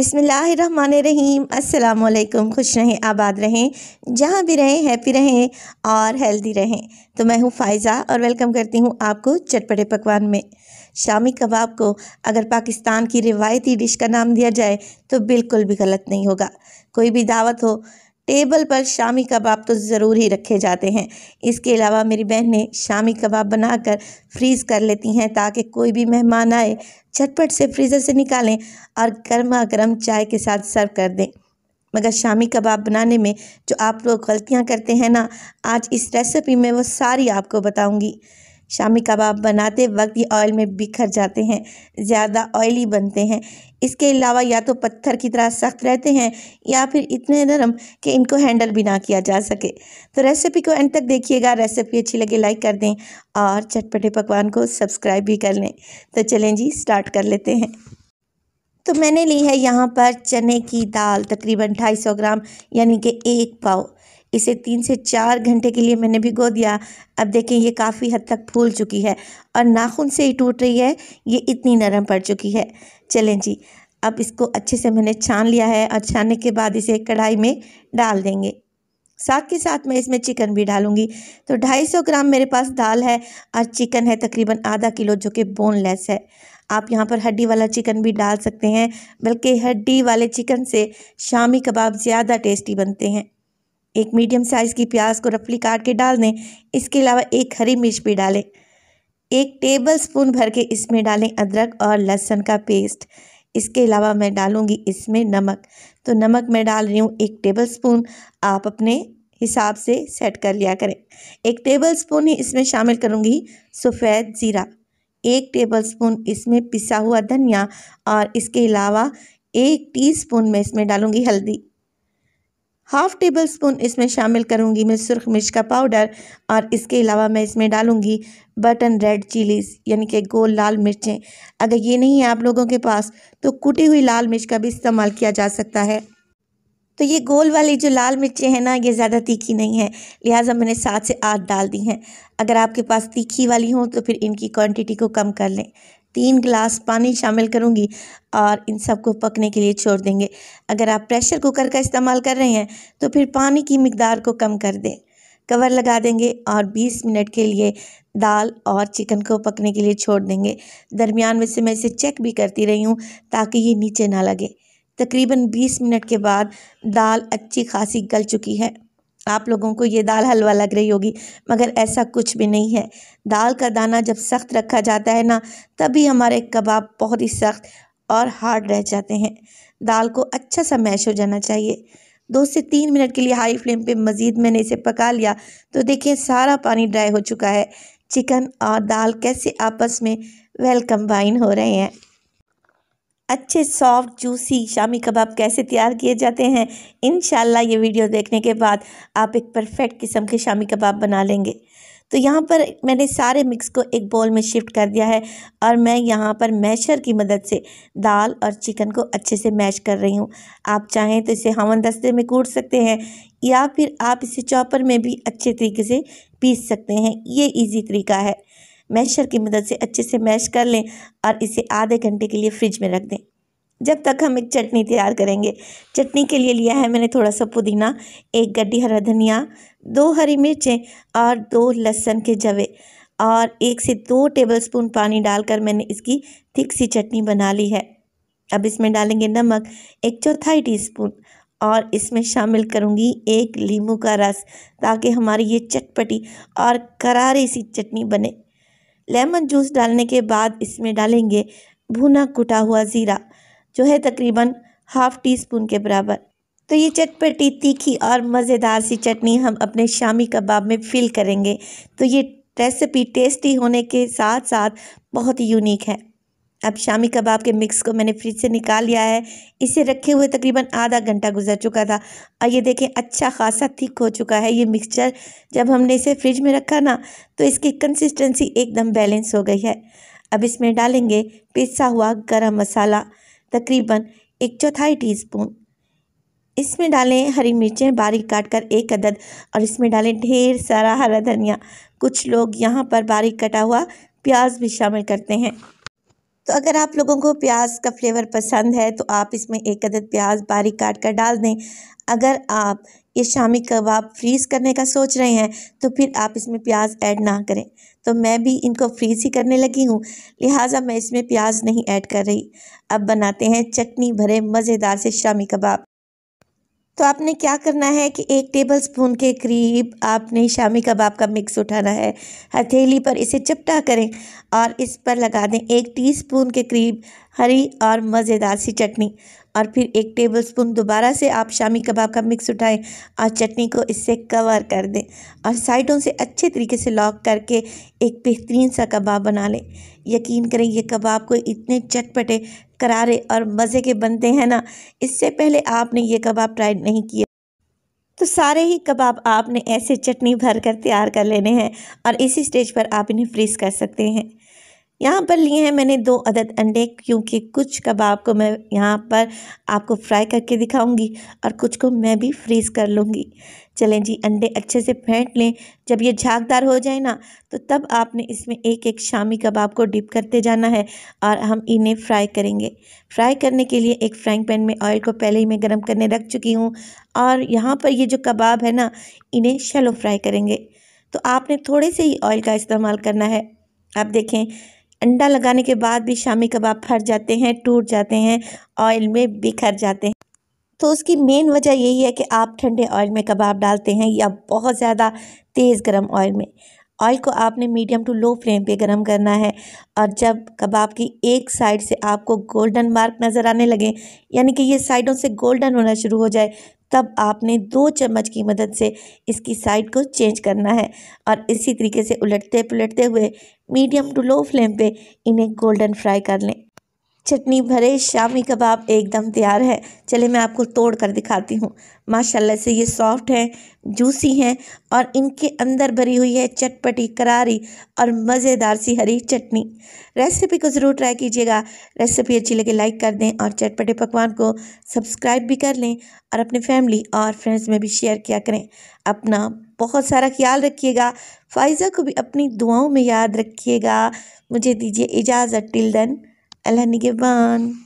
अस्सलाम वालेकुम खुश रहें आबाद रहें जहाँ भी रहें हैप्पी रहें और हेल्दी रहें तो मैं हूँ फ़ायज़ा और वेलकम करती हूँ आपको चटपटे पकवान में शामी कबाब को अगर पाकिस्तान की रिवायती डिश का नाम दिया जाए तो बिल्कुल भी गलत नहीं होगा कोई भी दावत हो टेबल पर शामी कबाब तो ज़रूर ही रखे जाते हैं इसके अलावा मेरी बहनें शामी कबाब बनाकर फ्रीज़ कर लेती हैं ताकि कोई भी मेहमान आए झटपट से फ्रीज़र से निकालें और गर्मा गर्म चाय के साथ सर्व कर दें मगर शामी कबाब बनाने में जो आप लोग गलतियाँ करते हैं ना आज इस रेसिपी में वो सारी आपको बताऊँगी शामी कबाब बनाते वक्त ये ऑयल में बिखर जाते हैं ज़्यादा ऑयली बनते हैं इसके अलावा या तो पत्थर की तरह सख्त रहते हैं या फिर इतने नरम कि इनको हैंडल भी ना किया जा सके तो रेसिपी को एंड तक देखिएगा रेसिपी अच्छी लगे लाइक कर दें और चटपटे पकवान को सब्सक्राइब भी कर लें तो चलें जी स्टार्ट कर लेते हैं तो मैंने ली है यहाँ पर चने की दाल तकरीबन 250 ग्राम यानी कि एक पाव इसे तीन से चार घंटे के लिए मैंने भिगो दिया अब देखें ये काफ़ी हद तक फूल चुकी है और नाखून से ही टूट रही है ये इतनी नरम पड़ चुकी है चलें जी अब इसको अच्छे से मैंने छान लिया है और छानने के बाद इसे कढ़ाई में डाल देंगे साथ के साथ मैं इसमें चिकन भी डालूंगी तो 250 ग्राम मेरे पास दाल है और चिकन है तकरीबन आधा किलो जो कि बोनलेस है आप यहाँ पर हड्डी वाला चिकन भी डाल सकते हैं बल्कि हड्डी वाले चिकन से शामी कबाब ज़्यादा टेस्टी बनते हैं एक मीडियम साइज़ की प्याज को रफली काट के डाल दें इसके अलावा एक हरी मिर्च भी डालें एक टेबल स्पून भर के इसमें डालें अदरक और लहसुन का पेस्ट इसके अलावा मैं डालूँगी इसमें नमक तो नमक मैं डाल रही हूँ एक टेबल स्पून आप अपने हिसाब से सेट कर लिया करें एक टेबल स्पून ही इसमें शामिल करूँगी सफ़ेद ज़ीरा एक टेबल स्पून इसमें पिसा हुआ धनिया और इसके अलावा एक टीस्पून मैं इसमें डालूँगी हल्दी हाफ़ टेबल स्पून इसमें शामिल करूँगी मैं सुरख मिर्च का पाउडर और इसके अलावा मैं इसमें डालूँगी बटन रेड चिलीज़ यानी कि गोल लाल मिर्चें अगर ये नहीं है आप लोगों के पास तो कुटी हुई लाल मिर्च का भी इस्तेमाल किया जा सकता है तो ये गोल वाली जो लाल मिर्चें हैं ना ये ज़्यादा तीखी नहीं है लिहाजा मैंने सात से आठ डाल दी हैं अगर आपके पास तीखी वाली हों तो फिर इनकी क्वान्टिटी को कम कर लें तीन गिलास पानी शामिल करूँगी और इन सबको पकने के लिए छोड़ देंगे अगर आप प्रेशर कुकर का इस्तेमाल कर रहे हैं तो फिर पानी की मकदार को कम कर दें कवर लगा देंगे और 20 मिनट के लिए दाल और चिकन को पकने के लिए छोड़ देंगे दरमियान में से मैं इसे चेक भी करती रही हूँ ताकि ये नीचे ना लगे तकरीबन 20 मिनट के बाद दाल अच्छी खासी गल चुकी है आप लोगों को ये दाल हलवा लग रही होगी मगर ऐसा कुछ भी नहीं है दाल का दाना जब सख्त रखा जाता है ना तभी हमारे कबाब बहुत ही सख्त और हार्ड रह जाते हैं दाल को अच्छा सा मैश हो जाना चाहिए दो से तीन मिनट के लिए हाई फ्लेम पे मज़ीद मैंने इसे पका लिया तो देखिए सारा पानी ड्राई हो चुका है चिकन और दाल कैसे आपस में वेल हो रहे हैं अच्छे सॉफ्ट जूसी शामी कबाब कैसे तैयार किए जाते हैं इन ये वीडियो देखने के बाद आप एक परफेक्ट किस्म के शामी कबाब बना लेंगे तो यहाँ पर मैंने सारे मिक्स को एक बोल में शिफ्ट कर दिया है और मैं यहाँ पर मैशर की मदद से दाल और चिकन को अच्छे से मैश कर रही हूँ आप चाहें तो इसे हवन दस्ते में कूट सकते हैं या फिर आप इसे चॉपर में भी अच्छे तरीके से पीस सकते हैं ये इजी तरीका है मैशर की मदद से अच्छे से मैश कर लें और इसे आधे घंटे के लिए फ्रिज में रख दें जब तक हम एक चटनी तैयार करेंगे चटनी के लिए लिया है मैंने थोड़ा सा पुदीना एक गड्ढी हरा धनिया दो हरी मिर्चें और दो लहसुन के जवे और एक से दो टेबलस्पून पानी डालकर मैंने इसकी थिक सी चटनी बना ली है अब इसमें डालेंगे नमक एक चौथाई टीस्पून और इसमें शामिल करूंगी एक लीमू का रस ताकि हमारी ये चटपटी और करारी सी चटनी बने लेमन जूस डालने के बाद इसमें डालेंगे भुना कुटा हुआ ज़ीरा जो है तकरीबन हाफ़ टी स्पून के बराबर तो ये चटपटी तीखी और मज़ेदार सी चटनी हम अपने शामी कबाब में फिल करेंगे तो ये रेसिपी टेस्टी होने के साथ साथ बहुत ही यूनिक है अब शामी कबाब के मिक्स को मैंने फ्रिज से निकाल लिया है इसे रखे हुए तकरीबन आधा घंटा गुजर चुका था और ये देखें अच्छा खासा थिक हो चुका है ये मिक्सचर जब हमने इसे फ्रिज में रखा ना तो इसकी कंसिस्टेंसी एकदम बैलेंस हो गई है अब इसमें डालेंगे पिसा हुआ गरम मसाला तकरीबन एक चौथाई स्पून इसमें डालें हरी मिर्चें बारीक काट कर एक अदद और इसमें डालें ढेर सारा हरा धनिया कुछ लोग यहाँ पर बारीक कटा हुआ प्याज भी शामिल करते हैं तो अगर आप लोगों को प्याज का फ्लेवर पसंद है तो आप इसमें एक अदद प्याज बारीक काट कर डाल दें अगर आप ये शामी कबाब फ्रीज़ करने का सोच रहे हैं तो फिर आप इसमें प्याज ऐड ना करें तो मैं भी इनको फ्रीज़ ही करने लगी हूँ लिहाजा मैं इसमें प्याज नहीं ऐड कर रही अब बनाते हैं चटनी भरे मज़ेदार से शामी कबाब तो आपने क्या करना है कि एक टेबल स्पून के करीब आपने शामी कबाब का मिक्स उठाना है हथेली पर इसे चपटा करें और इस पर लगा दें एक टीस्पून के करीब हरी और मज़ेदार सी चटनी और फिर एक टेबलस्पून दोबारा से आप शामी कबाब का मिक्स उठाएं और चटनी को इससे कवर कर दें और साइडों से अच्छे तरीके से लॉक करके एक बेहतरीन सा कबाब बना लें यकीन करें ये कबाब को इतने चटपटे करारे और मज़े के बनते हैं ना इससे पहले आपने ये कबाब ट्राई नहीं किया तो सारे ही कबाब आपने ऐसे चटनी भर कर तैयार कर लेने हैं और इसी स्टेज पर आप इन्हें फ्रीज़ कर सकते हैं यहाँ पर लिए हैं मैंने दो अदद अंडे क्योंकि कुछ कबाब को मैं यहाँ पर आपको फ्राई करके दिखाऊंगी और कुछ को मैं भी फ्रीज़ कर लूँगी चलें जी अंडे अच्छे से फेंट लें जब ये झागदार हो जाए ना तो तब आपने इसमें एक एक शामी कबाब को डिप करते जाना है और हम इन्हें फ्राई करेंगे फ्राई करने के लिए एक फ्राइंग पैन में ऑयल को पहले ही मैं गर्म करने रख चुकी हूँ और यहाँ पर ये जो कबाब है ना इन्हें शैलो फ्राई करेंगे तो आपने थोड़े से ही ऑयल का इस्तेमाल करना है आप देखें अंडा लगाने के बाद भी शामी कबाब फट जाते हैं टूट जाते हैं ऑयल में बिखर जाते हैं तो उसकी मेन वजह यही है कि आप ठंडे ऑयल में कबाब डालते हैं या बहुत ज़्यादा तेज़ गर्म ऑयल में ऑयल को आपने मीडियम टू लो फ्लेम पे गरम करना है और जब कबाब की एक साइड से आपको गोल्डन मार्क नज़र आने लगे यानी कि ये साइडों से गोल्डन होना शुरू हो जाए तब आपने दो चम्मच की मदद से इसकी साइड को चेंज करना है और इसी तरीके से उलटते पुलटते हुए मीडियम टू लो फ्लेम पे इन्हें गोल्डन फ्राई कर लें चटनी भरे शामी कबाब एकदम तैयार है चले मैं आपको तोड़ कर दिखाती हूँ माशाल्लाह से ये सॉफ्ट हैं जूसी हैं और इनके अंदर भरी हुई है चटपटी करारी और मज़ेदार सी हरी चटनी रेसिपी को ज़रूर ट्राई कीजिएगा रेसिपी अच्छी लगे लाइक कर दें और चटपटे पकवान को सब्सक्राइब भी कर लें और अपने फैमिली और फ्रेंड्स में भी शेयर किया करें अपना बहुत सारा ख्याल रखिएगा फ़ाइज़ा को भी अपनी दुआओं में याद रखिएगा मुझे दीजिए इजाज़त टिल दन Allah ni